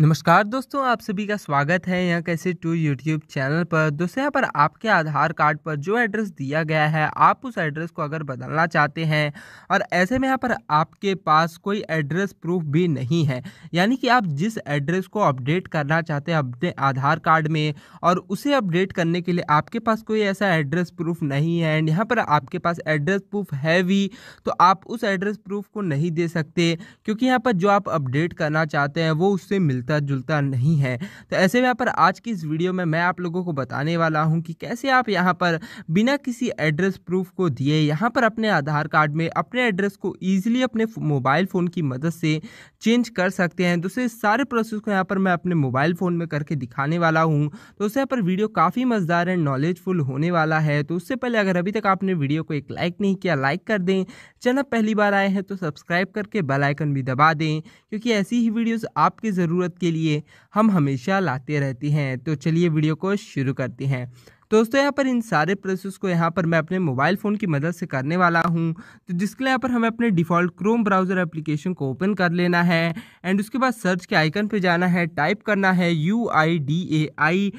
नमस्कार दोस्तों आप सभी का स्वागत है यहाँ कैसे टू यूट्यूब चैनल पर दोस्तों यहाँ पर आपके आधार कार्ड पर जो एड्रेस दिया गया है आप उस एड्रेस को अगर बदलना चाहते हैं और ऐसे में यहाँ पर आपके पास कोई एड्रेस प्रूफ भी नहीं है यानी कि आप जिस एड्रेस को अपडेट करना चाहते हैं अपने आधार कार्ड में और उसे अपडेट करने के लिए आपके पास कोई ऐसा एड्रेस प्रूफ नहीं है एंड यहाँ पर आपके पास एड्रेस प्रूफ है भी तो आप उस एड्रेस प्रूफ को नहीं दे सकते क्योंकि यहाँ पर जो आप अपडेट करना चाहते हैं वो उससे मिल मिलता जुलता नहीं है तो ऐसे में यहाँ पर आज की इस वीडियो में मैं आप लोगों को बताने वाला हूँ कि कैसे आप यहाँ पर बिना किसी एड्रेस प्रूफ को दिए यहाँ पर अपने आधार कार्ड में अपने एड्रेस को ईजिली अपने मोबाइल फ़ोन की मदद से चेंज कर सकते हैं दूसरे तो इस सारे प्रोसेस को यहाँ पर मैं अपने मोबाइल फ़ोन में करके दिखाने वाला हूँ तो उससे यहाँ पर वीडियो काफ़ी मज़ेदार एंड नॉलेजफुल होने वाला है तो उससे पहले अगर अभी तक आपने वीडियो को एक लाइक नहीं किया लाइक कर दें चैनल पहली बार आए हैं तो सब्सक्राइब करके बेलाइकन भी दबा दें क्योंकि ऐसी ही वीडियोज़ आपकी ज़रूरत मदद के लिए हम हमेशा लाते रहते हैं तो चलिए वीडियो को शुरू करते हैं दोस्तों यहाँ पर इन सारे प्रोसेस को यहाँ पर मैं अपने मोबाइल फ़ोन की मदद से करने वाला हूँ तो जिसके लिए यहाँ पर हमें अपने डिफ़ॉल्ट क्रोम ब्राउज़र एप्लीकेशन को ओपन कर लेना है एंड उसके बाद सर्च के आइकन पर जाना है टाइप करना है U I D A I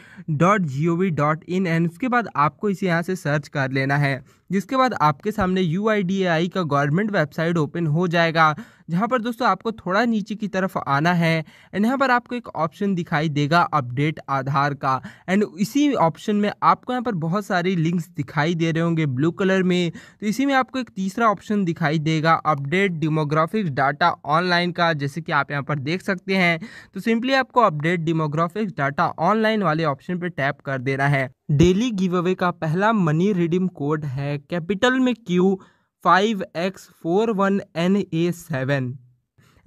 dot G O V dot in and उसके बाद आपको इसे यहाँ से सर्च कर लेना है जिसके बाद आपके सामने यू आई डी ए आई का गवर्नमेंट वेबसाइट ओपन हो जाएगा जहाँ पर दोस्तों आपको थोड़ा नीचे की तरफ आना है एंड यहाँ पर आपको एक ऑप्शन दिखाई देगा अपडेट आधार का एंड इसी ऑप्शन में आपको यहाँ पर बहुत सारी लिंक्स दिखाई दे रहे होंगे ब्लू कलर में तो इसी में आपको एक तीसरा ऑप्शन दिखाई देगा अपडेट डिमोग्राफिक्स डाटा ऑनलाइन का जैसे कि आप यहाँ पर देख सकते हैं तो सिंपली आपको अपडेट डिमोग्राफिक्स डाटा ऑनलाइन वाले ऑप्शन पर टैप कर देना है डेली गिव अवे का पहला मनी रिडीम कोड है कैपिटल में Q five X four one N A seven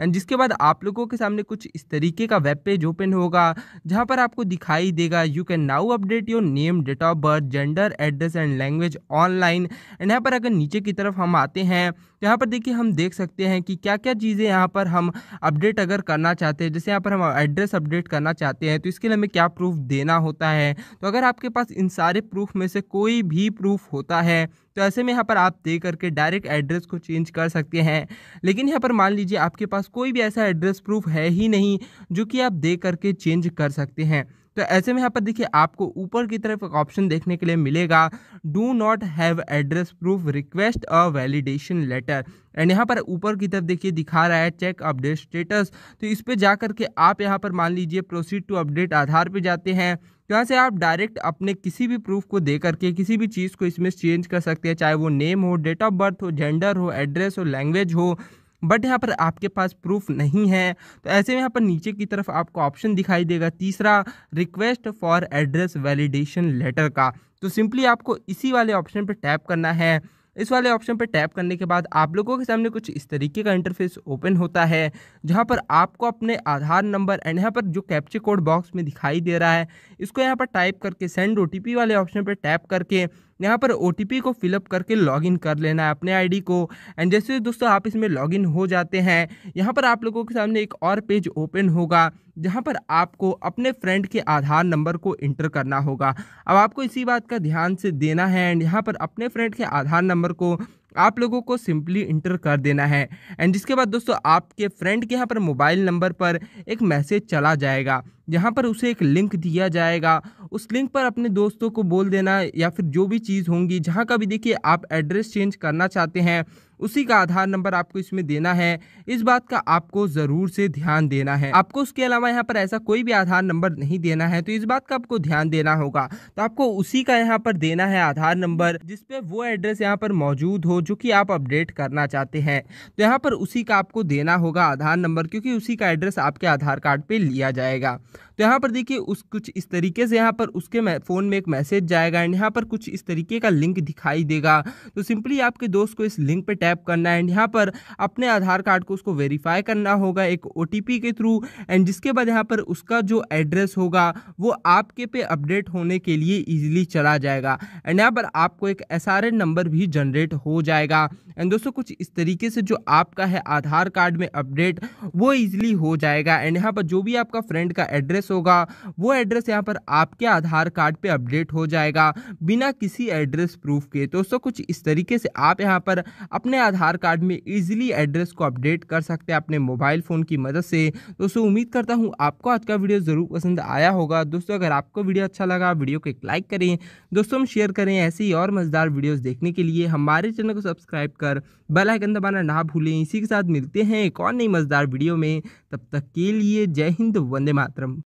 and जिसके बाद आप लोगों के सामने कुछ इस तरीके का वेब पेज ओपन होगा जहाँ पर आपको दिखाई देगा you can now update your name date of birth gender address and language online and यहाँ पर अगर नीचे की तरफ हम आते हैं तो यहाँ पर देखिए हम देख सकते हैं कि क्या क्या चीज़ें यहाँ पर हम अपडेट अगर करना चाहते हैं जैसे यहाँ पर हम एड्रेस अपडेट करना चाहते हैं तो इसके लिए हमें क्या प्रूफ देना होता है तो अगर आपके पास इन सारे प्रूफ में से कोई भी प्रूफ होता है तो ऐसे में यहाँ पर आप दे करके डायरेक्ट एड्रेस को चेंज कर सकते हैं लेकिन यहाँ पर मान लीजिए आपके पास कोई भी ऐसा एड्रेस प्रूफ है ही नहीं जो कि आप दे करके चेंज कर सकते हैं तो ऐसे में यहाँ पर देखिए आपको ऊपर की तरफ एक ऑप्शन देखने के लिए मिलेगा do not have address proof request a validation letter and यहाँ पर ऊपर की तरफ देखिए दिखा रहा है चेक अपडेट स्टेटस तो इस पर जा करके आप यहाँ पर मान लीजिए प्रोसीड टू अपडेट आधार पर जाते हैं यहाँ से आप डायरेक्ट अपने किसी भी प्रूफ को दे करके किसी भी चीज़ को इसमें चेंज कर सकते हैं चाहे वो नेम हो डेट ऑफ बर्थ हो जेंडर हो एड्रेस हो लैंग्वेज हो बट यहाँ पर आपके पास प्रूफ नहीं है तो ऐसे में यहाँ पर नीचे की तरफ आपको ऑप्शन दिखाई देगा तीसरा request for address validation letter का तो सिंपली आपको इसी वाले ऑप्शन पर टैप करना है इस वाले ऑप्शन पर टैप करने के बाद आप लोगों के सामने कुछ इस तरीके का इंटरफेस ओपन होता है जहाँ पर आपको अपने आधार नंबर एंड यहाँ पर जो कैप्चे कोड बॉक्स में दिखाई दे रहा है इसको यहाँ पर टाइप करके सेंड ओ वाले ऑप्शन पर टैप करके यहाँ पर ओ को फिलअप करके लॉगिन कर लेना है अपने आईडी को एंड जैसे दोस्तों आप इसमें लॉगिन हो जाते हैं यहाँ पर आप लोगों के सामने एक और पेज ओपन होगा जहाँ पर आपको अपने फ्रेंड के आधार नंबर को इंटर करना होगा अब आपको इसी बात का ध्यान से देना है एंड यहाँ पर अपने फ्रेंड के आधार नंबर को आप लोगों को सिंपली इंटर कर देना है एंड जिसके बाद दोस्तों आपके फ्रेंड के यहाँ पर मोबाइल नंबर पर एक मैसेज चला जाएगा यहाँ पर उसे एक लिंक दिया जाएगा उस लिंक पर अपने दोस्तों को बोल देना या फिर जो भी चीज़ होंगी जहाँ का भी देखिए आप एड्रेस चेंज करना चाहते हैं उसी का आधार नंबर आपको इसमें देना है इस बात का आपको ज़रूर से ध्यान देना है आपको उसके अलावा यहाँ पर ऐसा कोई भी आधार नंबर नहीं देना है तो इस बात का आपको ध्यान देना होगा तो आपको उसी का यहाँ पर देना है आधार नंबर जिसपे वो एड्रेस यहाँ पर मौजूद हो जो कि आप अपडेट करना चाहते हैं तो यहाँ पर उसी का आपको देना होगा आधार नंबर क्योंकि उसी का एड्रेस आपके आधार कार्ड पर लिया जाएगा तो यहाँ पर देखिए उस कुछ इस तरीके से यहाँ पर उसके फ़ोन में एक मैसेज जाएगा एंड यहाँ पर कुछ इस तरीके का लिंक दिखाई देगा तो सिंपली आपके दोस्त को इस लिंक पर टैप करना है एंड यहाँ पर अपने आधार कार्ड को उसको वेरीफाई करना होगा एक ओ के थ्रू एंड जिसके बाद यहाँ पर उसका जो एड्रेस होगा वो आपके पे अपडेट होने के लिए ईजिली चला जाएगा एंड यहाँ पर आपको एक एस नंबर भी जनरेट हो जाएगा एंड दोस्तों कुछ इस तरीके से जो आपका है आधार कार्ड में अपडेट वो ईजिली हो जाएगा एंड यहाँ पर जो भी आपका फ्रेंड का एड्रेस होगा वो एड्रेस यहाँ पर आपके आधार कार्ड पर अपडेट हो जाएगा बिना किसी एड्रेस प्रूफ के तो दोस्तों कुछ इस तरीके से आप यहाँ पर अपने आधार कार्ड में ईजिली एड्रेस को अपडेट कर सकते हैं अपने मोबाइल फ़ोन की मदद से दोस्तों उम्मीद करता हूँ आपको आज का वीडियो ज़रूर पसंद आया होगा दोस्तों अगर आपको वीडियो अच्छा लगा वीडियो को एक लाइक करें दोस्तों हम शेयर करें ऐसी और मज़ेदार वीडियोज़ देखने के लिए हमारे चैनल को सब्सक्राइब कर कर बेल आइकन दबाना ना भूलें इसी के साथ मिलते हैं एक और नई मज़ेदार वीडियो में तब तक के लिए जय हिंद वंदे मातरम